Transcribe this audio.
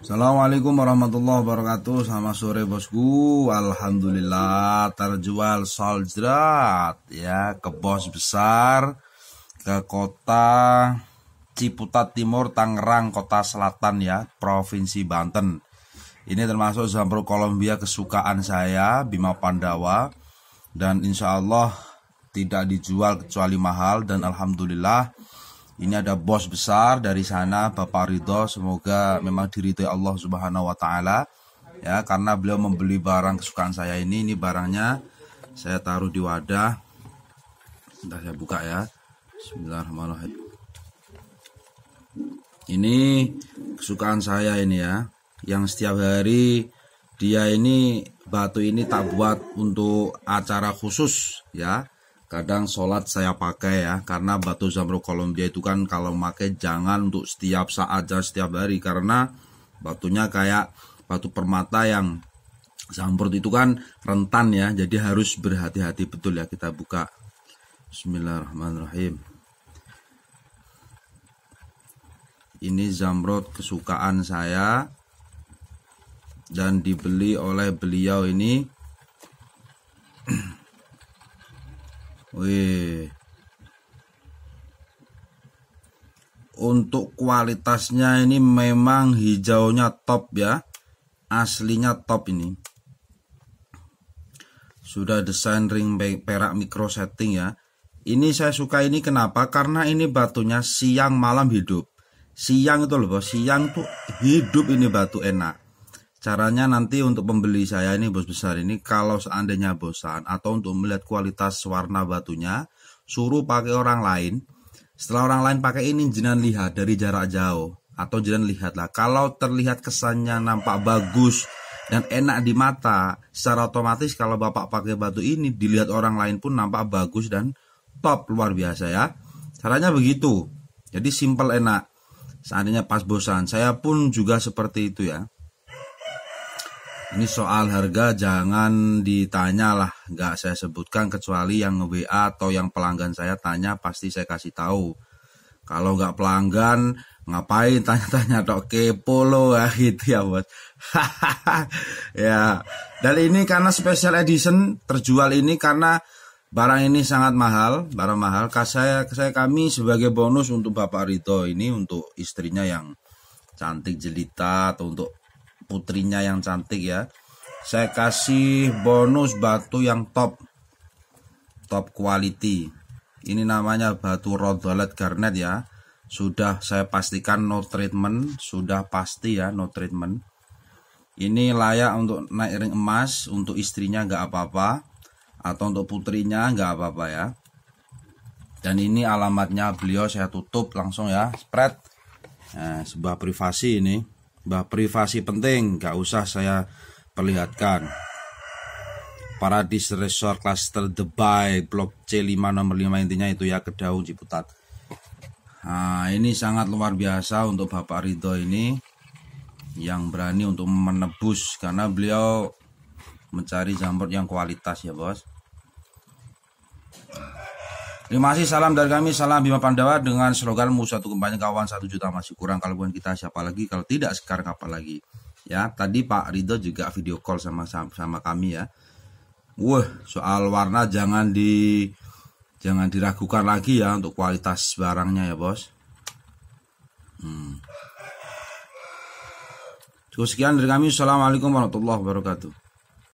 Assalamualaikum warahmatullahi wabarakatuh Selamat sore bosku Alhamdulillah terjual soldrat ya Ke bos besar Ke kota Ciputat Timur, Tangerang, Kota Selatan ya Provinsi Banten Ini termasuk zamro Kolombia kesukaan saya Bima Pandawa Dan insya Allah tidak dijual kecuali mahal Dan Alhamdulillah ini ada bos besar dari sana Bapak Ridho semoga memang diri diridhoi Allah Subhanahu wa taala ya karena beliau membeli barang kesukaan saya ini ini barangnya saya taruh di wadah Bentar saya buka ya Bismillahirrahmanirrahim ini kesukaan saya ini ya yang setiap hari dia ini batu ini tak buat untuk acara khusus ya kadang sholat saya pakai ya karena batu zamrud Kolombia itu kan kalau pakai jangan untuk setiap saat dan setiap hari karena batunya kayak batu permata yang zamrud itu kan rentan ya jadi harus berhati-hati betul ya kita buka Bismillahirrahmanirrahim ini zamrud kesukaan saya dan dibeli oleh beliau ini Wih. Untuk kualitasnya ini memang hijaunya top ya. Aslinya top ini. Sudah desain ring perak micro setting ya. Ini saya suka ini kenapa? Karena ini batunya siang malam hidup. Siang itu loh, siang tuh hidup ini batu enak. Caranya nanti untuk pembeli saya ini bos besar ini kalau seandainya bosan atau untuk melihat kualitas warna batunya suruh pakai orang lain. Setelah orang lain pakai ini jangan lihat dari jarak jauh atau lihat lihatlah kalau terlihat kesannya nampak bagus dan enak di mata secara otomatis kalau bapak pakai batu ini dilihat orang lain pun nampak bagus dan top luar biasa ya. Caranya begitu. Jadi simple enak. Seandainya pas bosan, saya pun juga seperti itu ya. Ini soal harga jangan ditanya lah, nggak saya sebutkan kecuali yang nge WA atau yang pelanggan saya tanya pasti saya kasih tahu. Kalau nggak pelanggan ngapain tanya-tanya dok kepo lo ya gitu ya bos. ya dan ini karena special edition terjual ini karena barang ini sangat mahal, barang mahal. Saya saya kami sebagai bonus untuk Bapak Rito ini untuk istrinya yang cantik jelita atau untuk putrinya yang cantik ya. Saya kasih bonus batu yang top. Top quality. Ini namanya batu rodolet garnet ya. Sudah saya pastikan no treatment, sudah pasti ya no treatment. Ini layak untuk naik ring emas, untuk istrinya nggak apa-apa, atau untuk putrinya nggak apa-apa ya. Dan ini alamatnya beliau saya tutup langsung ya, spread. Nah, sebuah privasi ini. Bah privasi penting, gak usah saya perlihatkan. Paradis Resort Cluster Dubai, Blok C5 nomor 5 intinya itu ya Kedaung Ciputat. Nah, ini sangat luar biasa untuk Bapak Ridho ini yang berani untuk menebus karena beliau mencari jamur yang kualitas ya, Bos. Terima kasih salam dari kami, salam Bima Pandawa dengan sloganmu satu kembali kawan satu juta masih kurang kalau bukan kita siapa lagi kalau tidak sekarang apa lagi ya tadi Pak Ridho juga video call sama sama, kami ya wah soal warna jangan di jangan diragukan lagi ya untuk kualitas barangnya ya bos hmm. cukup sekian dari kami assalamualaikum warahmatullahi wabarakatuh